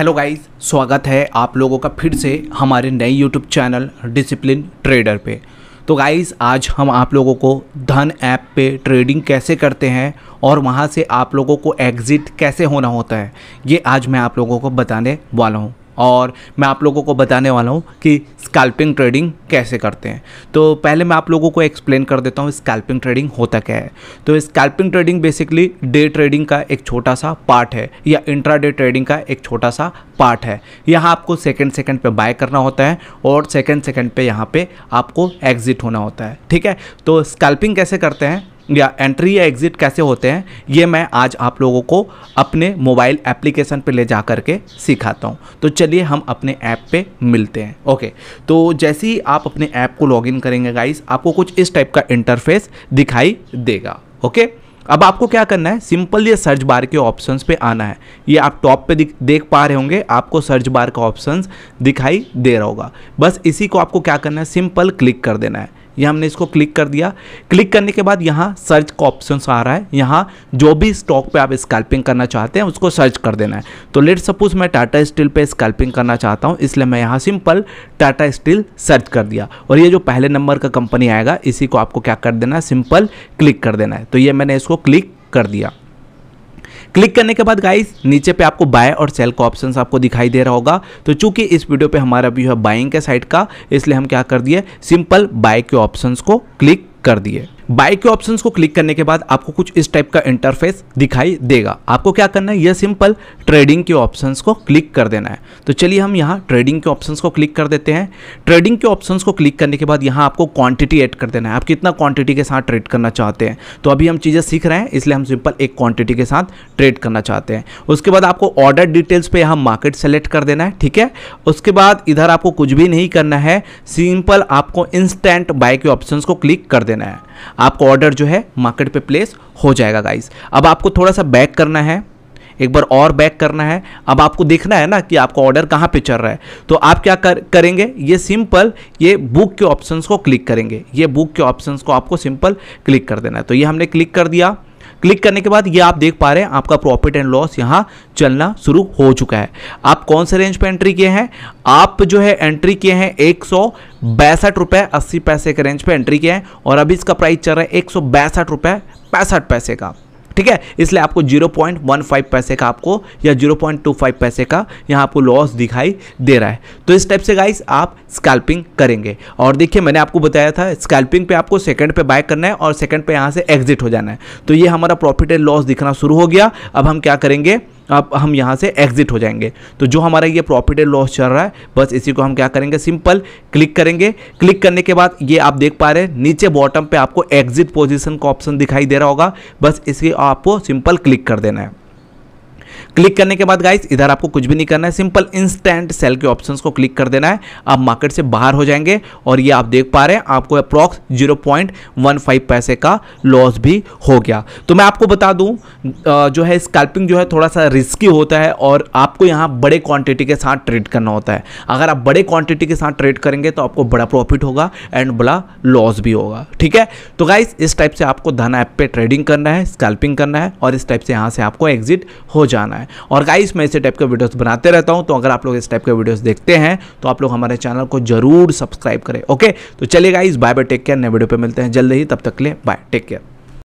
hello guys स्वागत है आप लोगों का फिर से हमारे नए यूट्यूब चैनल डिसिप्लिन ट्रेडर पे तो गाइस आज हम आप लोगों को धन ऐप पे ट्रेडिंग कैसे करते हैं और वहाँ से आप लोगों को एग्ज़िट कैसे होना होता है ये आज मैं आप लोगों को बताने वाला हूँ और मैं आप लोगों को बताने वाला हूँ कि स्कैल्पिंग ट्रेडिंग कैसे करते हैं तो पहले मैं आप लोगों को एक्सप्लेन कर देता हूँ स्कैल्पिंग ट्रेडिंग होता क्या है तो scalping trading basically day trading का एक छोटा सा पार्ट है या इंट्रा डे ट्रेडिंग का एक छोटा सा पार्ट है यहाँ आपको सेकेंड सेकेंड पे बाय करना होता है और सेकेंड सेकेंड पे यहाँ पे आपको एग्जिट होना होता है ठीक है तो स्कैल्पिंग कैसे करते हैं या एंट्री या एग्ज़िट कैसे होते हैं ये मैं आज आप लोगों को अपने मोबाइल एप्लीकेशन पर ले जा कर के सिखाता हूँ तो चलिए हम अपने ऐप पे मिलते हैं ओके तो जैसे ही आप अपने ऐप को लॉगिन करेंगे गाइस आपको कुछ इस टाइप का इंटरफेस दिखाई देगा ओके अब आपको क्या करना है सिंपल ये सर्च बार के ऑप्शंस पे आना है ये आप टॉप पे देख पा रहे होंगे आपको सर्च बार का ऑप्शंस दिखाई दे रहा होगा बस इसी को आपको क्या करना है सिंपल क्लिक कर देना है ये हमने इसको क्लिक कर दिया क्लिक करने के बाद यहाँ सर्च का ऑप्शन आ रहा है यहाँ जो भी स्टॉक पे आप स्कैल्पिंग करना चाहते हैं उसको सर्च कर देना है तो लेट सपोज मैं टाटा स्टील पे स्कैल्पिंग करना चाहता हूँ इसलिए मैं यहाँ सिंपल टाटा स्टील सर्च कर दिया और ये जो पहले नंबर का कंपनी आएगा इसी को आपको क्या कर देना है सिंपल क्लिक कर देना है तो ये मैंने इसको क्लिक कर दिया क्लिक करने के बाद गाइस नीचे पे आपको बाय और सेल का ऑप्शन आपको दिखाई दे रहा होगा तो चूंकि इस वीडियो पे हमारा व्यू है बाइंग के साइड का इसलिए हम क्या कर दिए सिंपल बाय के ऑप्शन को क्लिक कर दिए बाय के ऑप्शन को क्लिक करने के बाद आपको कुछ इस टाइप का इंटरफेस दिखाई देगा आपको क्या करना है यह सिंपल ट्रेडिंग के ऑप्शन को क्लिक कर देना है तो चलिए हम यहाँ ट्रेडिंग के ऑप्शन को क्लिक कर देते हैं ट्रेडिंग के ऑप्शन को क्लिक करने के बाद यहाँ आपको क्वांटिटी एड कर देना है आप कितना क्वांटिटी के साथ ट्रेड करना चाहते हैं तो अभी हम चीज़ें सीख रहे हैं इसलिए हम सिंपल एक क्वांटिटी के साथ ट्रेड करना चाहते हैं उसके बाद आपको ऑर्डर डिटेल्स पे यहाँ मार्केट सेलेक्ट कर देना है ठीक है उसके बाद इधर आपको कुछ भी नहीं करना है सिंपल आपको इंस्टेंट बाय के ऑप्शन को क्लिक कर देना है आपका ऑर्डर जो है मार्केट पे प्लेस हो जाएगा गाइस अब आपको थोड़ा सा बैक करना है एक बार और बैक करना है अब आपको देखना है ना कि आपका ऑर्डर कहाँ पे चल रहा है तो आप क्या कर करेंगे ये सिंपल ये बुक के ऑप्शंस को क्लिक करेंगे ये बुक के ऑप्शंस को आपको सिंपल क्लिक कर देना है तो ये हमने क्लिक कर दिया क्लिक करने के बाद ये आप देख पा रहे हैं आपका प्रॉफिट एंड लॉस यहाँ चलना शुरू हो चुका है आप कौन से रेंज पर एंट्री किए हैं आप जो है एंट्री किए हैं एक सौ बैसठ रुपये अस्सी पैसे के रेंज पर एंट्री किए हैं और अभी इसका प्राइस चल रहा है एक सौ बैसठ रुपये पैंसठ पैसे का ठीक है इसलिए आपको 0.15 पैसे का आपको या 0.25 पैसे का यहाँ आपको लॉस दिखाई दे रहा है तो इस टाइप से गाइस आप स्कैल्पिंग करेंगे और देखिए मैंने आपको बताया था स्कैल्पिंग पे आपको सेकंड पे बाय करना है और सेकंड पे यहाँ से एग्जिट हो जाना है तो ये हमारा प्रॉफिट एंड लॉस दिखना शुरू हो गया अब हम क्या करेंगे अब हम यहाँ से एग्जिट हो जाएंगे तो जो हमारा ये प्रॉफिट एंड लॉस चल रहा है बस इसी को हम क्या करेंगे सिंपल क्लिक करेंगे क्लिक करने के बाद ये आप देख पा रहे हैं नीचे बॉटम पे आपको एग्जिट पोजिशन का ऑप्शन दिखाई दे रहा होगा बस इसी आपको सिंपल क्लिक कर देना है क्लिक करने के बाद गाइस इधर आपको कुछ भी नहीं करना है सिंपल इंस्टेंट सेल के ऑप्शन को क्लिक कर देना है आप मार्केट से बाहर हो जाएंगे और ये आप देख पा रहे हैं आपको अप्रॉक्स जीरो पैसे का लॉस भी हो गया तो मैं आपको बता दूँ जो है स्कैल्पिंग जो है थोड़ा सा रिस्की होता है और आपको यहाँ बड़े क्वांटिटी के साथ ट्रेड करना होता है अगर आप बड़े क्वांटिटी के साथ ट्रेड करेंगे तो आपको बड़ा प्रॉफिट होगा एंड बड़ा लॉस भी होगा ठीक है तो गाइस इस टाइप से आपको धन ऐप पे ट्रेडिंग करना है स्कैल्पिंग करना है और इस टाइप से यहाँ से आपको एग्जिट हो जाना है और गाइस मैं इस टाइप के वीडियोस बनाते रहता हूं तो अगर आप लोग इस टाइप के वीडियोस देखते हैं तो आप लोग हमारे चैनल को जरूर सब्सक्राइब करें ओके तो चलिए guys bye bye take care नए वीडियो पर मिलते हैं जल्द ही तब तक ले बाय टेक केयर